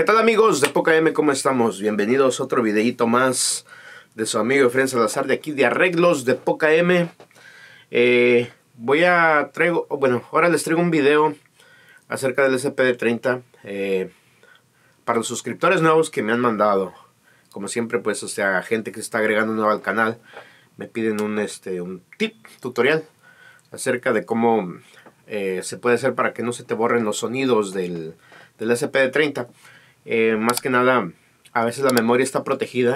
¿Qué tal amigos de Poca M? ¿Cómo estamos? Bienvenidos a otro videito más de su amigo Efren Salazar de aquí de Arreglos de Poca M. Eh, voy a traigo, bueno, ahora les traigo un video acerca del SPD30 eh, para los suscriptores nuevos que me han mandado. Como siempre, pues, o sea, gente que se está agregando nuevo al canal me piden un, este, un tip, tutorial acerca de cómo eh, se puede hacer para que no se te borren los sonidos del, del SPD30. Eh, más que nada, a veces la memoria está protegida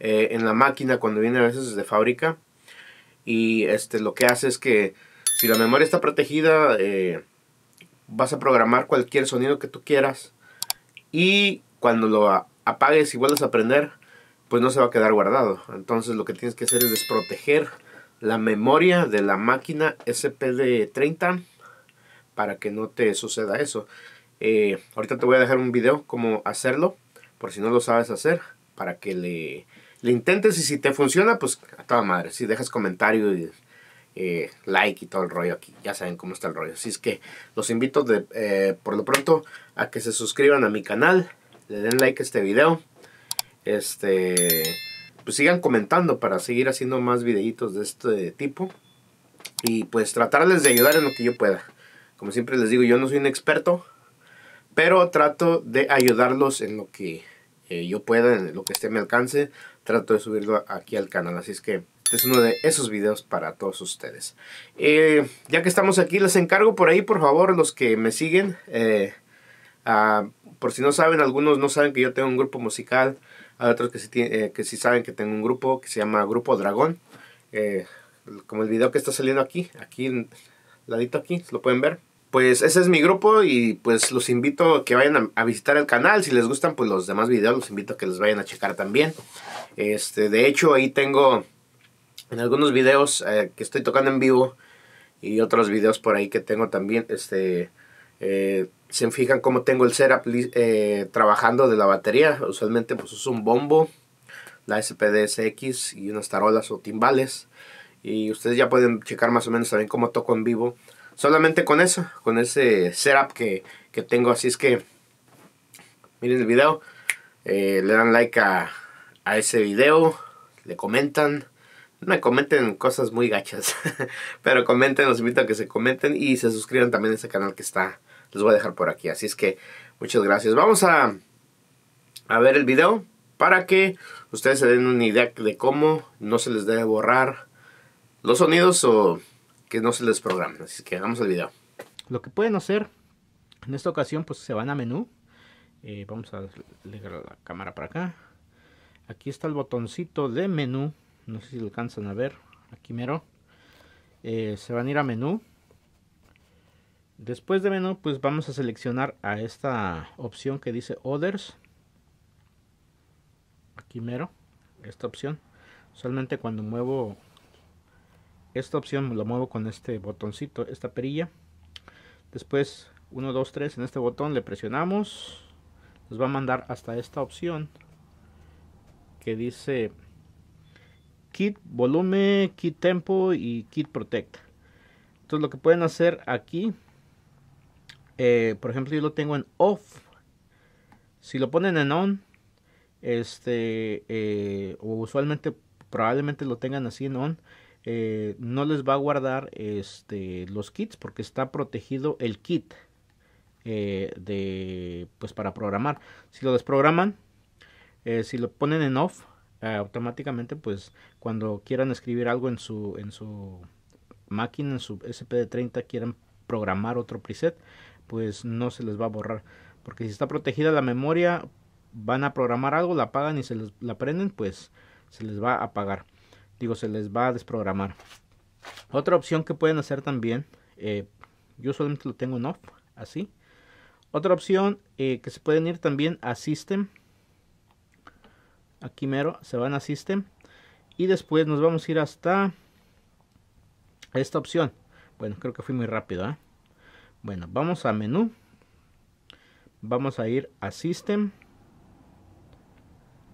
eh, en la máquina cuando viene a veces desde fábrica. Y este, lo que hace es que si la memoria está protegida, eh, vas a programar cualquier sonido que tú quieras. Y cuando lo apagues y vuelves a prender, pues no se va a quedar guardado. Entonces lo que tienes que hacer es desproteger la memoria de la máquina SPD30 para que no te suceda eso. Eh, ahorita te voy a dejar un video cómo hacerlo, por si no lo sabes hacer, para que le, intentes y si te funciona, pues a toda madre. Si dejas comentario y eh, like y todo el rollo aquí, ya saben cómo está el rollo. Así es que los invito de, eh, por lo pronto a que se suscriban a mi canal, le den like a este video, este, pues sigan comentando para seguir haciendo más videitos de este tipo y pues tratarles de ayudar en lo que yo pueda. Como siempre les digo, yo no soy un experto, pero trato de ayudarlos en lo que eh, yo pueda, en lo que esté mi alcance. Trato de subirlo aquí al canal. Así es que es uno de esos videos para todos ustedes. Eh, ya que estamos aquí, les encargo por ahí, por favor, los que me siguen. Eh, por si no saben, algunos no saben que yo tengo un grupo musical. Hay otros que sí, que sí saben que tengo un grupo que se llama Grupo Dragón. como el video que está saliendo aquí, aquí, ladito aquí, lo pueden ver pues ese es mi grupo y pues los invito a que vayan a, visitar el canal. Si les gustan pues los demás videos los invito a que los vayan a checar también. Este, de hecho ahí tengo en algunos videos eh, que estoy tocando en vivo y otros videos por ahí que tengo también. Este, eh, se fijan cómo tengo el setup eh, trabajando de la batería. Usualmente pues uso un bombo, la SPDSX y unas tarolas o timbales. Y ustedes ya pueden checar más o menos también cómo toco en vivo solamente con eso, con ese setup que, tengo. Así es que miren el video, eh, le dan like a, ese video, le comentan. No me comenten cosas muy gachas, pero comenten, los invito a que se comenten y se suscriban también a ese canal que está, les voy a dejar por aquí. Así es que muchas gracias. Vamos a, a ver el video para que ustedes se den una idea de cómo no se les debe borrar los sonidos o que no se les programa Así que hagamos el video. Lo que pueden hacer en esta ocasión, pues se van a menú. Eh, vamos a leer la cámara para acá. Aquí está el botoncito de menú. No sé si lo alcanzan a ver. Aquí mero. Eh, se van a ir a menú. Después de menú, pues vamos a seleccionar a esta opción que dice Others. Aquí mero. Esta opción. Solamente cuando muevo esta opción lo muevo con este botoncito, esta perilla. Después 1, 2, 3 en este botón le presionamos. Nos va a mandar hasta esta opción que dice Kit volumen, Kit Tempo y Kit Protect. Entonces lo que pueden hacer aquí, eh, por ejemplo yo lo tengo en Off. Si lo ponen en On, este, eh, o usualmente probablemente lo tengan así en On, eh, no les va a guardar este, los kits porque está protegido el kit eh, de, pues para programar. Si lo desprograman, eh, si lo ponen en off, automáticamente pues cuando quieran escribir algo en su, en su máquina, en su SPD30, quieran programar otro preset, pues no se les va a borrar. Porque si está protegida la memoria, van a programar algo, la apagan y se les, la prenden, pues se les va a apagar digo, se les va a desprogramar. Otra opción que pueden hacer también, eh, yo solamente lo tengo en off, así. Otra opción eh, que se pueden ir también a System. Aquí mero, se van a System. Y después nos vamos a ir hasta esta opción. Bueno, creo que fui muy rápido. ¿eh? Bueno, vamos a menú. Vamos a ir a System.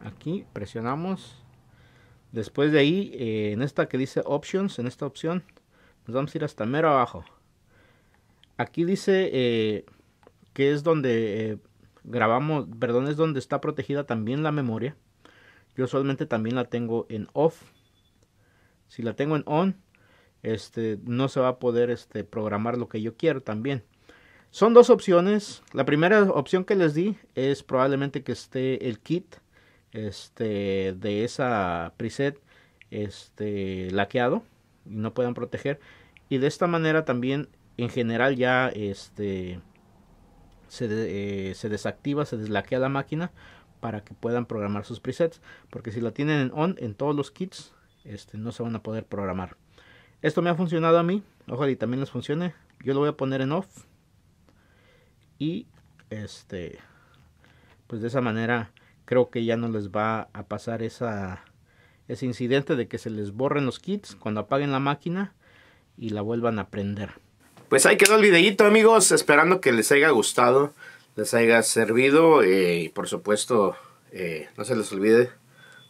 Aquí presionamos Después de ahí, eh, en esta que dice Options, en esta opción, nos vamos a ir hasta mero abajo. Aquí dice eh, que es donde eh, grabamos, perdón, es donde está protegida también la memoria. Yo usualmente también la tengo en off. Si la tengo en on, este, no se va a poder este, programar lo que yo quiero también. Son dos opciones. La primera opción que les di es probablemente que esté el kit este, de esa preset este, laqueado, no puedan proteger. Y de esta manera también en general ya este, se, eh, se desactiva, se deslaquea la máquina para que puedan programar sus presets. Porque si la tienen en on en todos los kits, este, no se van a poder programar. Esto me ha funcionado a mí. Ojalá y también les funcione. Yo lo voy a poner en off. Y este. Pues de esa manera creo que ya no les va a pasar esa, ese incidente de que se les borren los kits cuando apaguen la máquina y la vuelvan a prender. Pues ahí quedó el videito, amigos, esperando que les haya gustado, les haya servido eh, y por supuesto eh, no se les olvide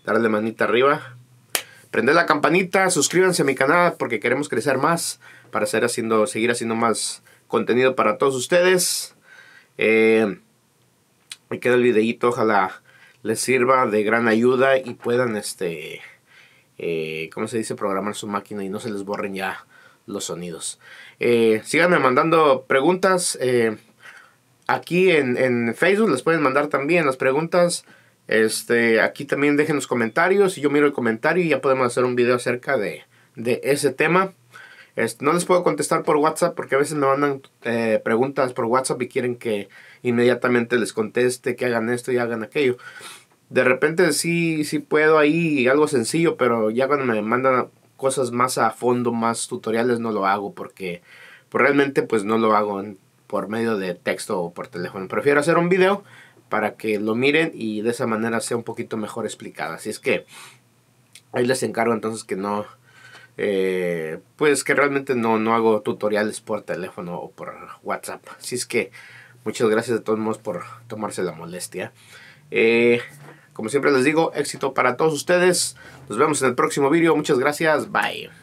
darle manita arriba, prender la campanita, suscríbanse a mi canal porque queremos crecer más para haciendo, seguir haciendo más contenido para todos ustedes. Eh, ahí quedó el videito. ojalá les sirva de gran ayuda y puedan, este, eh, ¿cómo se dice?, programar su máquina y no se les borren ya los sonidos. Eh, síganme mandando preguntas. Eh, aquí en, Facebook les pueden mandar también las preguntas. Este, aquí también dejen los comentarios. Y yo miro el comentario y ya podemos hacer un video acerca de, de ese tema no les puedo contestar por WhatsApp porque a veces me mandan eh, preguntas por WhatsApp y quieren que inmediatamente les conteste, que hagan esto y hagan aquello. De repente sí, sí puedo ahí algo sencillo, pero ya cuando me mandan cosas más a fondo, más tutoriales, no lo hago porque pues, realmente pues no lo hago por medio de texto o por teléfono. Prefiero hacer un video para que lo miren y de esa manera sea un poquito mejor explicada. Así es que ahí les encargo entonces que no, eh, pues que realmente no, no hago tutoriales por teléfono o por WhatsApp. Así es que muchas gracias de todos modos por tomarse la molestia. Eh, como siempre les digo, éxito para todos ustedes. Nos vemos en el próximo vídeo. Muchas gracias. Bye.